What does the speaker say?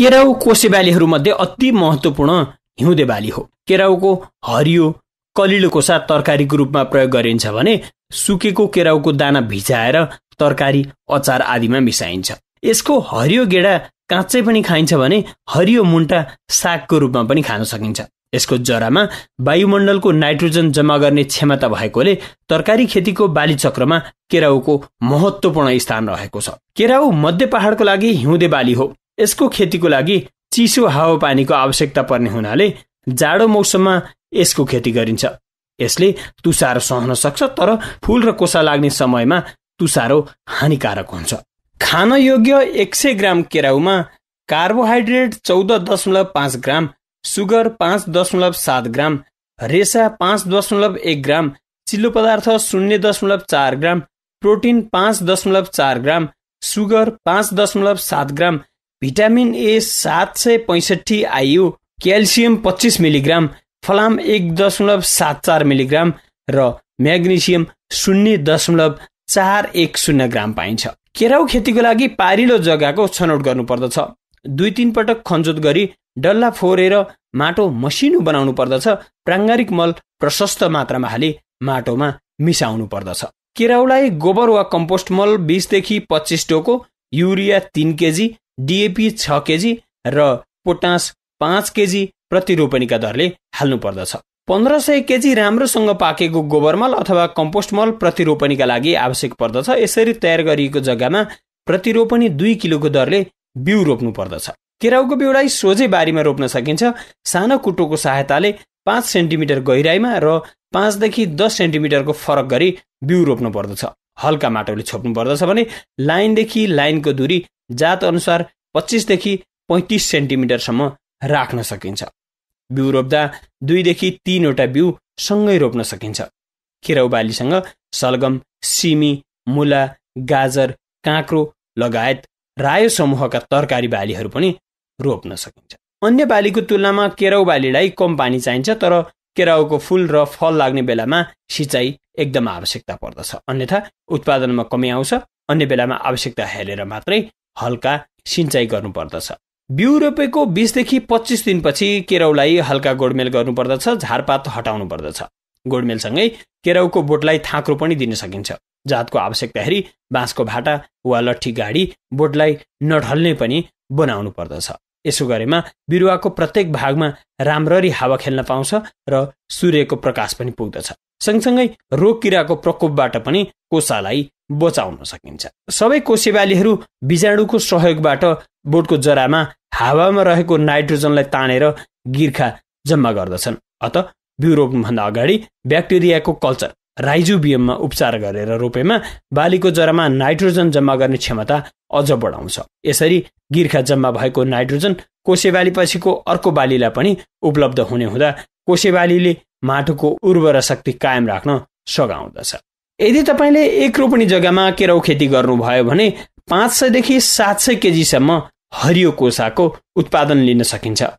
केराउ कोसे बालीहरूमध्ये अति महत्त्वपूर्ण हिउँदे बाली हो केराउको हरियो कलिलो कोसा तरकारीको रूपमा प्रयोग गरिन्छ भने सुकेको केराउको दाना भिजाएर तरकारी अचार आदिमा मिसाइन्छ यसको हरियो गेडा काँचै पनि खाइन्छ भने हरियो मुन्टा सागको रूपमा पनि खान सकिन्छ यसको जरामा वायुमण्डलको नाइट्रोजन जम्मा गर्ने क्षमता भएकोले तरकारी खेतीको बाली चक्रमा केराउको महत्त्वपूर्ण स्थान रहेको छ केराउ मध्य पहाडको लागि हिउँदे बाली हो यसको खेतीको लागि चिसो हावापानीको आवश्यकता पर्ने हुनाले जाडो मौसममा यसको खेती गरिन्छ यसले तुसारो सहन सक्छ तर फुल र कोसा लाग्ने समयमा तुसारो हानिकारक हुन्छ खान योग्य एक सय ग्राम केराउमा कार्बोहाइड्रेट चौध दशमलव पाँच ग्राम सुगर पाँच दशमलव सात ग्राम रेसा पाँच दशमलव एक ग्राम चिल्लो पदार्थ शून्य दशमलव चार ग्राम प्रोटिन पाँच दशमलव चार ग्राम सुगर पाँच दशमलव सात ग्राम भिटामिन ए सात सय पैँसठी आइयु क्याल्सियम पच्चिस मिलिग्राम फलाम एक दशमलव सात चार मिलिग्राम र म्याग्नेसियम शून्य दशमलव चार एक शून्य ग्राम पाइन्छ केराउ खेतीको लागि पारिलो जग्गाको छनौट गर्नुपर्दछ दुई तिन पटक खनजोत गरी डल्ला फोरेर माटो मसिनो बनाउनु पर्दछ प्राङ्गारिक मल प्रशस्त मात्रामा हाली माटोमा मिसाउनु पर्दछ केराउलाई गोबर वा कम्पोस्ट मल बिसदेखि पच्चिस टोको युरिया तिन केजी डिएपी छ केजी र पोटास पाँच केजी प्रतिरोपणीका दरले हाल्नुपर्दछ पन्ध्र सय केजी राम्रोसँग पाकेको गोबर मल अथवा कम्पोस्ट मल प्रतिरोपणीका लागि आवश्यक पर्दछ यसरी तयार गरिएको जग्गामा प्रतिरोपणी दुई किलोको दरले बिउ रोप्नु पर्दछ केराउको बिउलाई सोझै बारीमा रोप्न सकिन्छ सानो कुटोको सहायताले पाँच सेन्टिमिटर गहिराईमा र पाँचदेखि दस सेन्टिमिटरको फरक गरी बिउ रोप्नु पर्दछ हल्का माटोले छोप्नु पर्दछ भने लाइनदेखि लाइनको दूरी जात अनुसार पच्चिसदेखि पैँतिस सेन्टिमिटरसम्म राख्न सकिन्छ बिउ रोप्दा दुईदेखि तिनवटा बिउ सँगै रोप्न सकिन्छ केराउ बालीसँग सलगम सिमी मुला गाजर काँक्रो लगायत रायो समूहका तरकारी बालीहरू पनि रोप्न सकिन्छ अन्य बालीको तुलनामा केराउ बालीलाई कम पानी चाहिन्छ तर केराउको फुल र फल लाग्ने बेलामा सिँचाइ एकदम आवश्यकता पर्दछ अन्यथा उत्पादनमा कमी आउँछ अन्य बेलामा आवश्यकता हेरेर मात्रै हल्का सिँचाइ गर्नुपर्दछ बिउ रोपेको बिसदेखि पच्चिस दिनपछि केराउलाई हल्का गोडमेल गर्नुपर्दछ झारपात हटाउनु पर्दछ गोडमेलसँगै केराउको बोटलाई थाँक्रो पनि दिन सकिन्छ जातको आवश्यकता हेरी बाँसको भाटा वा लट्ठी गाडी बोटलाई नढल्ने पनि बनाउनु पर्दछ यसो गरेमा बिरुवाको प्रत्येक भागमा राम्ररी हावा खेल्न पाउँछ र सूर्यको प्रकाश पनि पुग्दछ सँगसँगै रोग किराको प्रकोपबाट पनि कोसालाई बचाउन सकिन्छ सबै कोसेबालीहरू बिजाणुको सहयोगबाट बोटको जरामा हावामा रहेको नाइट्रोजनलाई तानेर गिर्खा जम्मा गर्दछन् अत बिउ रोप्नुभन्दा अगाडि ब्याक्टेरियाको कल्चर राइजोबियममा उपचार गरेर रोपेमा बालीको जरामा नाइट्रोजन जम्मा गर्ने क्षमता अझ बढाउँछ यसरी गिर्खा जम्मा भएको नाइट्रोजन कोसेबाली पछिको अर्को बालीलाई पनि उपलब्ध हुने हुँदा कोसेबालीले माटोको उर्वरा शक्ति कायम राख्न सघाउँदछ यदि तपाईँले एक रोपनी जग्गामा केराउ खेती गर्नुभयो भने पाँच सयदेखि सात सय केजीसम्म हरियो कोसाको उत्पादन लिन सकिन्छ